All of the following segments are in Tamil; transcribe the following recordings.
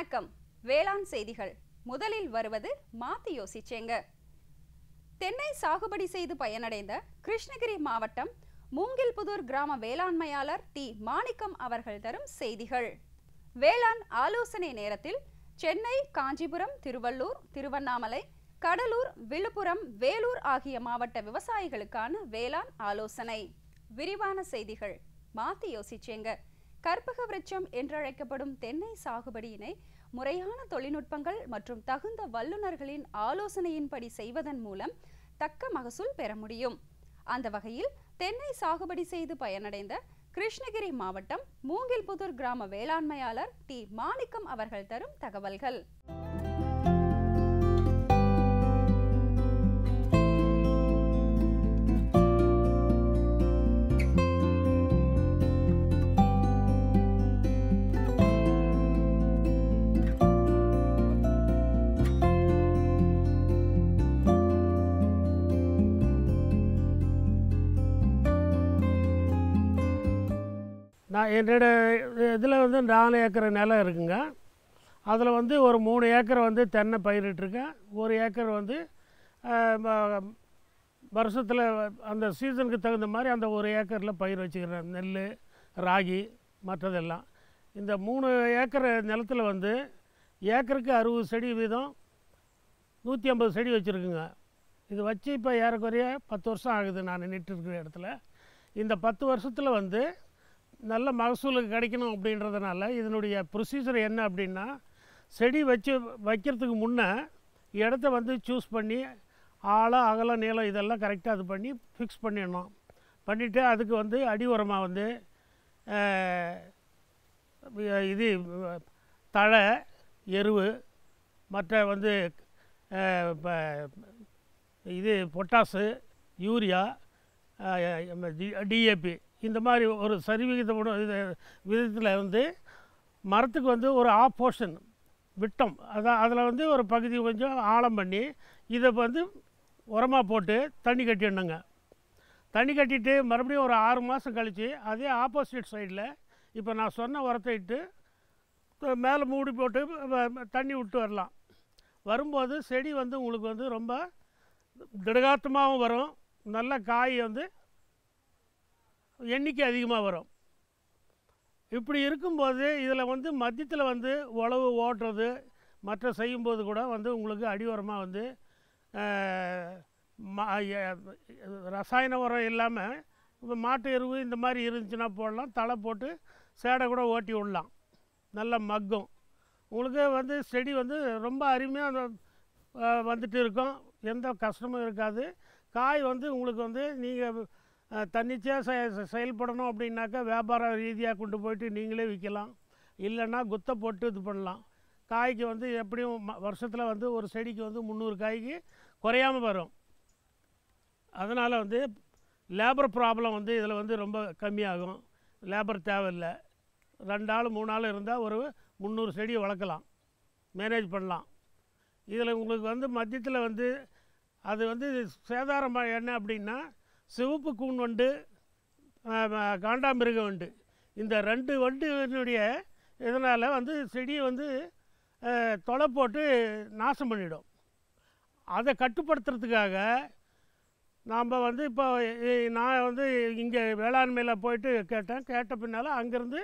வணக்கம் வேளாண் செய்திகள் முதலில் வருவது மாத்தி யோசிச்சேங்க தென்னை சாகுபடி செய்து பயனடைந்த கிருஷ்ணகிரி மாவட்டம் மூங்கில்புதூர் கிராம வேளாண்மையாளர் டி மாணிக்கம் அவர்கள் தரும் செய்திகள் வேளாண் ஆலோசனை நேரத்தில் சென்னை காஞ்சிபுரம் திருவள்ளூர் திருவண்ணாமலை கடலூர் விழுப்புரம் வேலூர் ஆகிய மாவட்ட விவசாயிகளுக்கான வேளாண் ஆலோசனை விரிவான செய்திகள் மாத்தி யோசிச்சேங்க கற்பக விருட்சம் என்றழைக்கப்படும் தென்னை சாகுபடியினை முறையான தொழில்நுட்பங்கள் மற்றும் தகுந்த வல்லுநர்களின் ஆலோசனையின்படி செய்வதன் மூலம் தக்க மகசூல் பெற முடியும் அந்த வகையில் தென்னை சாகுபடி செய்து பயனடைந்த கிருஷ்ணகிரி மாவட்டம் மூங்கில்புதூர் கிராம வேளாண்மையாளர் டி மாணிக்கம் அவர்கள் தரும் தகவல்கள் நான் என்னோடய இதில் வந்து நாலு ஏக்கர் நிலம் இருக்குங்க அதில் வந்து ஒரு மூணு ஏக்கர் வந்து தென்னை பயிரிட்டுருக்கேன் ஒரு ஏக்கர் வந்து வருஷத்தில் அந்த சீசனுக்கு தகுந்த மாதிரி அந்த ஒரு ஏக்கரில் பயிர் வச்சுக்கிறேன் நெல் ராகி மற்றதெல்லாம் இந்த மூணு ஏக்கர் நிலத்தில் வந்து ஏக்கருக்கு அறுபது செடி வீதம் நூற்றி ஐம்பது செடி வச்சுருக்குங்க இது வச்சு இப்போ ஏறக்குறைய பத்து வருஷம் ஆகுது நான் நின்றுட்டுருக்குற இடத்துல இந்த பத்து வருஷத்தில் வந்து நல்ல மகசூலுக்கு கிடைக்கணும் அப்படின்றதுனால இதனுடைய ப்ரொசீஜர் என்ன அப்படின்னா செடி வச்சு வைக்கிறதுக்கு முன்னே இடத்த வந்து சூஸ் பண்ணி ஆழம் அகலம் நீளம் இதெல்லாம் கரெக்டாக அது பண்ணி ஃபிக்ஸ் பண்ணிடணும் பண்ணிவிட்டு அதுக்கு வந்து அடி உரமாக வந்து இது தழை எருவு மற்ற வந்து இது பொட்டாசு யூரியா டிஏபி இந்த மாதிரி ஒரு சரிவிகிதம் விதத்தில் வந்து மரத்துக்கு வந்து ஒரு ஆப்போஷன் விட்டம் அதான் அதில் வந்து ஒரு பகுதி கொஞ்சம் ஆழம் பண்ணி இதை வந்து உரமாக போட்டு தண்ணி கட்டிடணுங்க தண்ணி கட்டிட்டு மறுபடியும் ஒரு ஆறு மாதம் கழித்து அதே ஆப்போசிட் சைடில் இப்போ நான் சொன்ன உரத்தை இட்டு மேலே மூடி போட்டு தண்ணி விட்டு வரலாம் வரும்போது செடி வந்து உங்களுக்கு வந்து ரொம்ப திடகாத்தமாகவும் வரும் நல்ல காய் வந்து எண்ணிக்கை அதிகமாக வரும் இப்படி இருக்கும்போது இதில் வந்து மத்தியத்தில் வந்து உழவு ஓட்டுறது மற்ற செய்யும்போது கூட வந்து உங்களுக்கு அடிவரமாக வந்து ரசாயன உரம் இல்லாமல் இப்போ மாட்டு எருவு இந்த மாதிரி இருந்துச்சுன்னா போடலாம் தலை போட்டு சேடை கூட ஓட்டி விடலாம் நல்லா மக்கும் உங்களுக்கு வந்து செடி வந்து ரொம்ப அருமையாக வந்துட்டு இருக்கும் எந்த கஷ்டமும் இருக்காது காய் வந்து உங்களுக்கு வந்து நீங்கள் தன்னிச்சையாக செ செயல்படணும் அப்படின்னாக்கா வியாபார ரீதியாக கொண்டு போயிட்டு நீங்களே விற்கலாம் இல்லைன்னா குத்தை போட்டு இது பண்ணலாம் காய்க்கு வந்து எப்படியும் வருஷத்தில் வந்து ஒரு செடிக்கு வந்து முந்நூறு காய்க்கு குறையாமல் வரும் அதனால் வந்து லேபர் ப்ராப்ளம் வந்து இதில் வந்து ரொம்ப கம்மியாகும் லேபர் தேவையில்லை ரெண்டு ஆள் மூணு ஆள் இருந்தால் ஒரு முந்நூறு செடி வளர்க்கலாம் மேனேஜ் பண்ணலாம் இதில் உங்களுக்கு வந்து மத்தியத்தில் வந்து அது வந்து சேதாரம் என்ன அப்படின்னா சிவப்பு கூண் வண்டு காண்டாமிருக வண்டு இந்த ரெண்டு வண்டுனுடைய இதனால் வந்து செடியை வந்து தொலை போட்டு நாசம் பண்ணிவிடும் அதை கட்டுப்படுத்துறதுக்காக நாம் வந்து இப்போ நான் வந்து இங்கே வேளாண்மையில் போயிட்டு கேட்டேன் கேட்ட பின்னால் அங்கேருந்து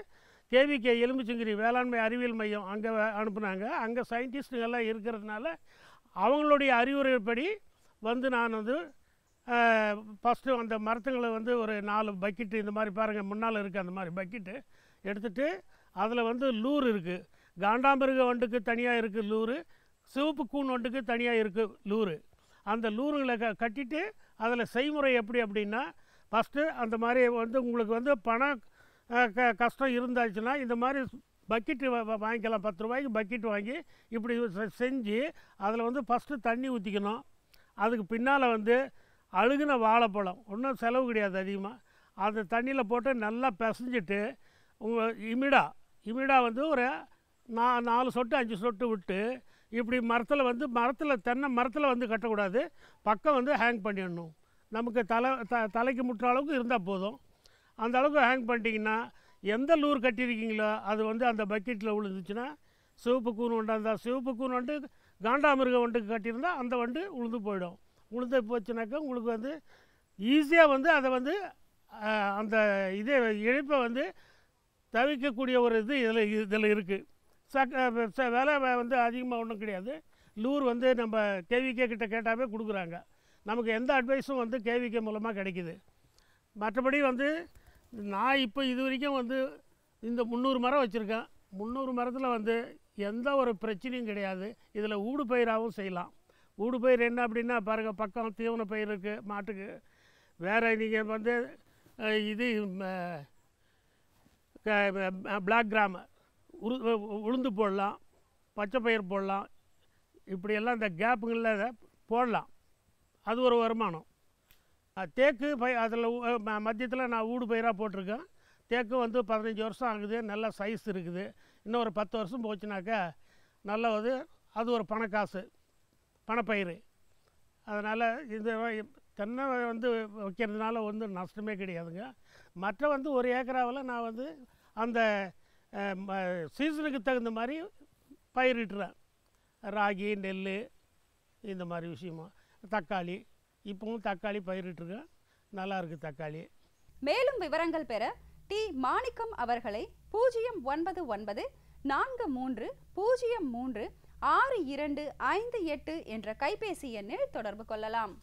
கேவிகே எலும்புச்சிங்கிரி வேளாண்மை அறிவியல் மையம் அங்கே அனுப்புனாங்க அங்கே சயின்டிஸ்ட்டுங்கெல்லாம் இருக்கிறதுனால அவங்களுடைய அறிவுரைப்படி வந்து நான் வந்து ஃபஸ்ட்டு அந்த மரத்துங்களை வந்து ஒரு நாலு பக்கெட்டு இந்த மாதிரி பாருங்கள் முன்னால் இருக்குது அந்த மாதிரி பக்கெட்டு எடுத்துகிட்டு அதில் வந்து லூர் இருக்குது காண்டாமிருக வண்டுக்கு தனியாக இருக்குது லூரு சிவப்பு கூண் வண்டுக்கு தனியாக இருக்குது லூரு அந்த லூருகளை க கட்டிட்டு அதில் செய்முறை எப்படி அப்படின்னா ஃபஸ்ட்டு அந்த மாதிரி வந்து உங்களுக்கு வந்து பணம் க கஷ்டம் இருந்தாச்சுன்னா இந்த மாதிரி பக்கெட்டு வாங்கிக்கலாம் பத்து ரூபாய்க்கு பக்கெட் வாங்கி இப்படி செஞ்சு அதில் வந்து ஃபஸ்ட்டு தண்ணி ஊற்றிக்கணும் அதுக்கு பின்னால் வந்து அழுகுன வாழைப்பழம் ஒன்றும் செலவு கிடையாது அதிகமாக அதை தண்ணியில் போட்டு நல்லா பிசைஞ்சிட்டு உங்கள் இமிடா இமிடா வந்து ஒரு நா நாலு சொட்டு அஞ்சு சொட்டு விட்டு இப்படி மரத்தில் வந்து மரத்தில் தென்னை மரத்தில் வந்து கட்டக்கூடாது பக்கம் வந்து ஹேங் பண்ணிடணும் நமக்கு தலை த தலைக்கு முட்டுற அளவுக்கு இருந்தால் போதும் அந்த அளவுக்கு ஹேங் பண்ணிட்டீங்கன்னா எந்த லூர் கட்டியிருக்கீங்களோ அது வந்து அந்த பக்கெட்டில் விழுந்துச்சுன்னா சிவப்பு கூண் உண்டு இருந்தால் சிவப்பு கூறு வந்து காண்டாமிருக வண்டுக்கு கட்டியிருந்தால் அந்த வண்டு உளுந்து போயிடும் உளுந்து போச்சுனாக்கா உங்களுக்கு வந்து ஈஸியாக வந்து அதை வந்து அந்த இதே இழப்பை வந்து தவிக்கக்கூடிய ஒரு இது இதில் இதில் இருக்குது சக்க வேலை வந்து அதிகமாக ஒன்றும் கிடையாது லூர் வந்து நம்ம கேவிகே கிட்ட கேட்டாவே கொடுக்குறாங்க நமக்கு எந்த அட்வைஸும் வந்து கேவிகே மூலமாக கிடைக்கிது மற்றபடி வந்து நான் இப்போ இது வரைக்கும் வந்து இந்த முந்நூறு மரம் வச்சுருக்கேன் முந்நூறு மரத்தில் வந்து எந்த ஒரு பிரச்சனையும் கிடையாது இதில் ஊடு பயிராகவும் செய்யலாம் ஊடு பயிர் என்ன அப்படின்னா பாருங்கள் பக்கம் தீவன பயிர் இருக்குது மாட்டுக்கு வேறு நீங்கள் வந்து இது பிளாக் கிராமு உரு உளுந்து போடலாம் பச்சை பயிர் போடலாம் இப்படியெல்லாம் இந்த கேப்புங்களில் போடலாம் அது ஒரு வருமானம் தேக்கு பய அதில் மத்தியத்தில் நான் ஊடு பயிராக போட்டிருக்கேன் தேக்கு வந்து பதினஞ்சு வருஷம் ஆகுது நல்ல சைஸ் இருக்குது இன்னும் ஒரு பத்து வருஷம் போச்சுனாக்கா நல்லா அது அது ஒரு பணக்காசு பணப்பயிர் அதனால் இந்த தென்னை வந்து வைக்கிறதுனால வந்து நஷ்டமே கிடையாதுங்க மற்ற வந்து ஒரு ஏக்கராவில் நான் வந்து அந்த சீசனுக்கு தகுந்த மாதிரி பயிரிட்டுறேன் ராகி நெல் இந்த மாதிரி விஷயமா தக்காளி இப்போவும் தக்காளி பயிரிட்டுருக்கேன் நல்லா இருக்குது தக்காளி மேலும் விவரங்கள் பெற டி மாணிக்கம் அவர்களை பூஜ்ஜியம் ஒன்பது ஒன்பது நான்கு மூன்று பூஜ்ஜியம் மூன்று ஆறு இரண்டு ஐந்து எட்டு என்ற கைபேசி எண்ணில் தொடர்பு கொள்ளலாம்